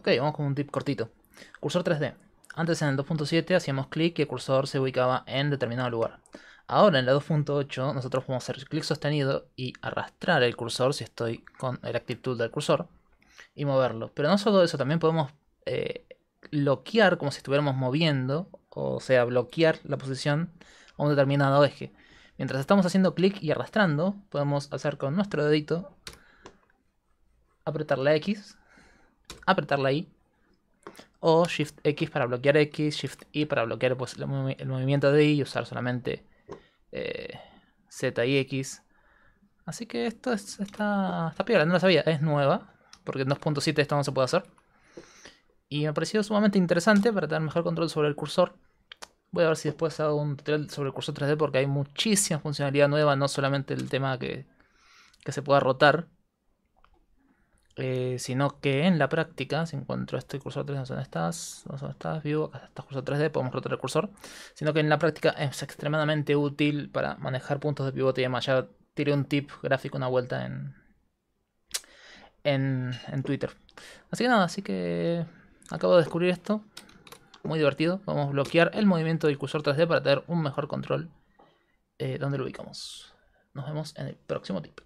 Ok, vamos con un tip cortito. Cursor 3D. Antes en el 2.7 hacíamos clic y el cursor se ubicaba en determinado lugar. Ahora en la 2.8 nosotros podemos hacer clic sostenido y arrastrar el cursor si estoy con la actitud del cursor y moverlo. Pero no solo eso, también podemos eh, bloquear como si estuviéramos moviendo, o sea, bloquear la posición a un determinado eje. Mientras estamos haciendo clic y arrastrando, podemos hacer con nuestro dedito apretar la X apretarla ahí. O Shift X para bloquear X, Shift Y para bloquear pues, el, movimiento de Y y usar solamente eh, Z y X. Así que esto está, está no lo sabía, es nueva, porque en 2.7 esto no se puede hacer. Y me ha parecido sumamente interesante para tener mejor control sobre el cursor. Voy a ver si después hago un tutorial sobre el cursor 3D porque hay muchísima funcionalidad nueva, no solamente el tema que, que se pueda rotar, eh, sino que en la práctica, si encuentro este cursor 3, no son estas, no son estas, vivo, acá está cursor 3D, podemos rotar el cursor, sino que en la práctica es extremadamente útil para manejar puntos de pivote y demás. Ya tiré un tip gráfico una vuelta en, en, Twitter. Así que nada, así que acabo de descubrir esto, muy divertido. Vamos a bloquear el movimiento del cursor 3D para tener un mejor control eh, donde lo ubicamos. Nos vemos en el próximo tip.